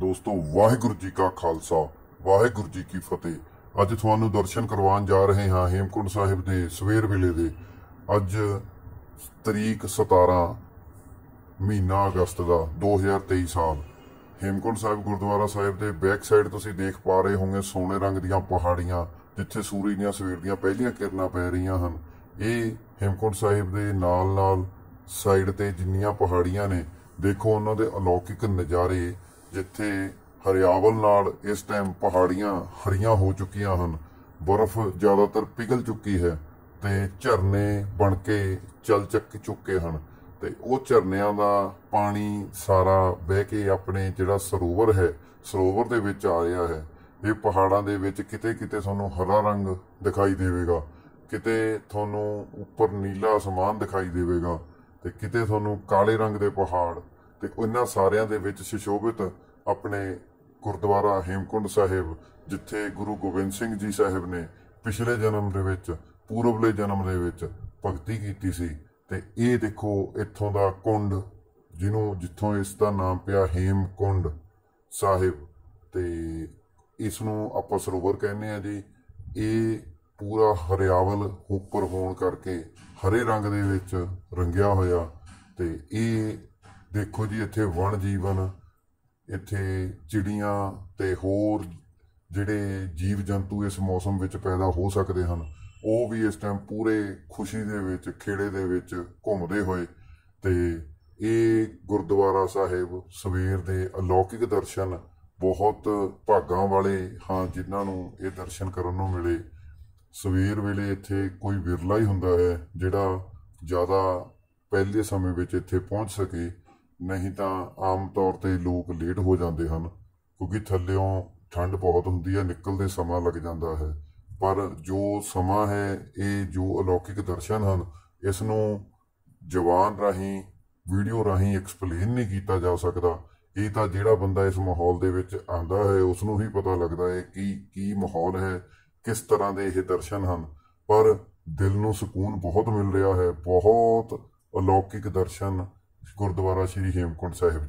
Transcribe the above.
ਦੋਸਤੋ ਵਾਹਿਗੁਰੂ ਜੀ ਕਾ ਖਾਲਸਾ ਵਾਹਿਗੁਰੂ ਜੀ ਕੀ ਫਤਿਹ ਅੱਜ ਤੁਹਾਨੂੰ ਦਰਸ਼ਨ ਕਰਵਾਉਣ ਜਾ ਰਹੇ ਹਾਂ ਹੇਮਕੁੰਡ ਸਾਹਿਬ ਦੇ ਸਵੇਰ ਵੇਲੇ ਦੇ ਅੱਜ ਤਰੀਕ 17 ਮਹੀਨਾ ਅਗਸਤ ਦਾ 2023 ਸਾਲ ਹੇਮਕੁੰਡ ਸਾਹਿਬ ਗੁਰਦੁਆਰਾ ਸਾਹਿਬ ਦੇ ਬੈਕ ਸਾਈਡ ਤੁਸੀਂ ਦੇਖ ਪਾ ਰਹੇ ਹੋਗੇ ਸੋਨੇ ਰੰਗ ਦੀਆਂ ਪਹਾੜੀਆਂ ਜਿੱਥੇ ਸੂਰਜ ਦੀਆਂ ਸਵੇਰ ਦੀਆਂ ਪਹਿਲੀਆਂ ਕਿਰਨਾਂ ਪੈ ਰਹੀਆਂ ਹਨ ਇਹ ਹੇਮਕੁੰਡ ਸਾਹਿਬ ਦੇ ਨਾਲ ਨਾਲ ਸਾਈਡ ਤੇ ਜਿੰਨੀਆਂ ਪਹਾੜੀਆਂ ਨੇ ਦੇਖੋ ਉਹਨਾਂ ਦੇ ਅਲੌਕਿਕ ਨਜ਼ਾਰੇ ਜਿੱਥੇ ਹਰਿਆਵਲ ਨਾਲ ਇਸ ਟਾਈਮ ਪਹਾੜੀਆਂ ਹਰੀਆਂ ਹੋ ਚੁੱਕੀਆਂ ਹਨ ਬਰਫ਼ ਜ਼ਿਆਦਾਤਰ ਪਿਘਲ ਚੁੱਕੀ ਹੈ ਤੇ ਝਰਨੇ ਬਣ ਕੇ ਚਲ ਚੱਕ ਚੁੱਕੇ ਹਨ ਤੇ ਉਹ ਝਰਨਿਆਂ ਦਾ ਪਾਣੀ ਸਾਰਾ ਵਹਿ ਕੇ ਆਪਣੇ ਜਿਹੜਾ ਸਰੋਵਰ ਹੈ ਸਰੋਵਰ ਦੇ ਵਿੱਚ ਆ ਰਿਹਾ ਹੈ ਇਹ ਪਹਾੜਾਂ ਦੇ ਵਿੱਚ ਕਿਤੇ ਕਿਤੇ ਤੁਹਾਨੂੰ ਹਰਾ ਰੰਗ ਦਿਖਾਈ ਦੇਵੇਗਾ ਕਿਤੇ ਤੁਹਾਨੂੰ ਉੱਪਰ ਨੀਲਾ ਅਸਮਾਨ ਦਿਖਾਈ ਦੇਵੇਗਾ ਤੇ ਕਿਤੇ ਤੁਹਾਨੂੰ ਕਾਲੇ ਰੰਗ ਦੇ ਪਹਾੜ ਤੇ ਉਹਨਾਂ ਸਾਰਿਆਂ ਦੇ ਵਿੱਚ ਸੁਸ਼ੋਭਿਤ ਆਪਣੇ ਗੁਰਦੁਆਰਾ ਹੇਮਕੁੰਡ ਸਾਹਿਬ ਜਿੱਥੇ ਗੁਰੂ ਗੋਬਿੰਦ ਸਿੰਘ ਜੀ ਸਾਹਿਬ ਨੇ ਪਿਛਲੇ ਜਨਮ ਦੇ ਵਿੱਚ ਪੂਰਬਲੇ ਜਨਮ ਦੇ ਵਿੱਚ ਭਗਤੀ ਕੀਤੀ ਸੀ ਤੇ ਇਹ ਦੇਖੋ ਇੱਥੋਂ ਦਾ ਕੁੰਡ ਜਿਹਨੂੰ ਜਿੱਥੋਂ ਇਸ ਦਾ ਨਾਮ ਪਿਆ ਹੇਮਕੁੰਡ ਸਾਹਿਬ ਤੇ ਇਸ ਨੂੰ ਆਪਾਂ ਸਰੋਵਰ ਕਹਿੰਦੇ ਆ ਜੀ ਇਹ ਪੂਰਾ ਹਰਿਆਵਲ ਉੱਪਰ ਹੋਣ ਕਰਕੇ ਹਰੇ ਰੰਗ ਦੇ ਵਿੱਚ ਰੰਗਿਆ ਹੋਇਆ ਤੇ ਇਹ ਦੇਖੋ ਜੀ ਇੱਥੇ ਵਣ ਜੀਵਨ ਇੱਥੇ ਚਿੜੀਆਂ ਤੇ ਹੋਰ ਜਿਹੜੇ ਜੀਵ ਜੰਤੂ ਇਸ ਮੌਸਮ ਵਿੱਚ ਪੈਦਾ ਹੋ ਸਕਦੇ ਹਨ ਉਹ ਵੀ ਇਸ ਟਾਈਮ ਪੂਰੇ ਖੁਸ਼ੀ ਦੇ ਵਿੱਚ ਖੇੜੇ ਦੇ ਵਿੱਚ ਘੁੰਮਦੇ ਹੋਏ ਤੇ ਇਹ ਗੁਰਦੁਆਰਾ ਸਾਹਿਬ ਸਵੇਰ ਦੇ ਅਲੌਕਿਕ ਦਰਸ਼ਨ ਬਹੁਤ ਭਾਗਾਂ ਵਾਲੇ ਹਾਂ ਜਿਨ੍ਹਾਂ ਨੂੰ ਇਹ ਦਰਸ਼ਨ ਕਰਨ ਨੂੰ ਮਿਲੇ ਸਵੇਰ ਵੇਲੇ ਇੱਥੇ ਕੋਈ ਵਿਰਲਾ ਹੀ ਹੁੰਦਾ ਹੈ ਜਿਹੜਾ ਜ਼ਿਆਦਾ ਪਹਿਲੇ ਸਮੇਂ ਵਿੱਚ ਇੱਥੇ ਪਹੁੰਚ ਸਕੇ ਨਹੀਂ ਤਾਂ ਆਮ ਤੌਰ ਤੇ ਲੋਕ ਲੇਟ ਹੋ ਜਾਂਦੇ ਹਨ ਕਿਉਂਕਿ ਥੱਲਿਓਂ ਠੰਡ ਬਹੁਤ ਹੁੰਦੀ ਹੈ ਨਿਕਲਦੇ ਸਮਾਂ ਲੱਗ ਜਾਂਦਾ ਹੈ ਪਰ ਜੋ ਸਮਾਂ ਹੈ ਇਹ ਜੋ ਅਲੌਕਿਕ ਦਰਸ਼ਨ ਹਨ ਇਸ ਨੂੰ ਜਵਾਨ ਰਾਹੀਂ ਵੀਡੀਓ ਰਾਹੀਂ ਐਕਸਪਲੇਨ ਨਹੀਂ ਕੀਤਾ ਜਾ ਸਕਦਾ ਇਹ ਤਾਂ ਜਿਹੜਾ ਬੰਦਾ ਇਸ ਮਾਹੌਲ ਦੇ ਵਿੱਚ ਆਂਦਾ ਹੈ ਉਸ ਨੂੰ ਹੀ ਪਤਾ ਲੱਗਦਾ ਹੈ ਕਿ ਕੀ ਮਾਹੌਲ ਹੈ ਕਿਸ ਤਰ੍ਹਾਂ ਦੇ ਇਹ ਦਰਸ਼ਨ ਹਨ ਪਰ ਦਿਲ ਨੂੰ ਸਕੂਨ ਬਹੁਤ ਮਿਲ ਰਿਹਾ ਹੈ ਬਹੁਤ ਅਲੌਕਿਕ ਦਰਸ਼ਨ ਗੁਰਦੁਆਰਾ ਸ੍ਰੀ ਹੇਮਕੁੰਟ ਸਾਹਿਬ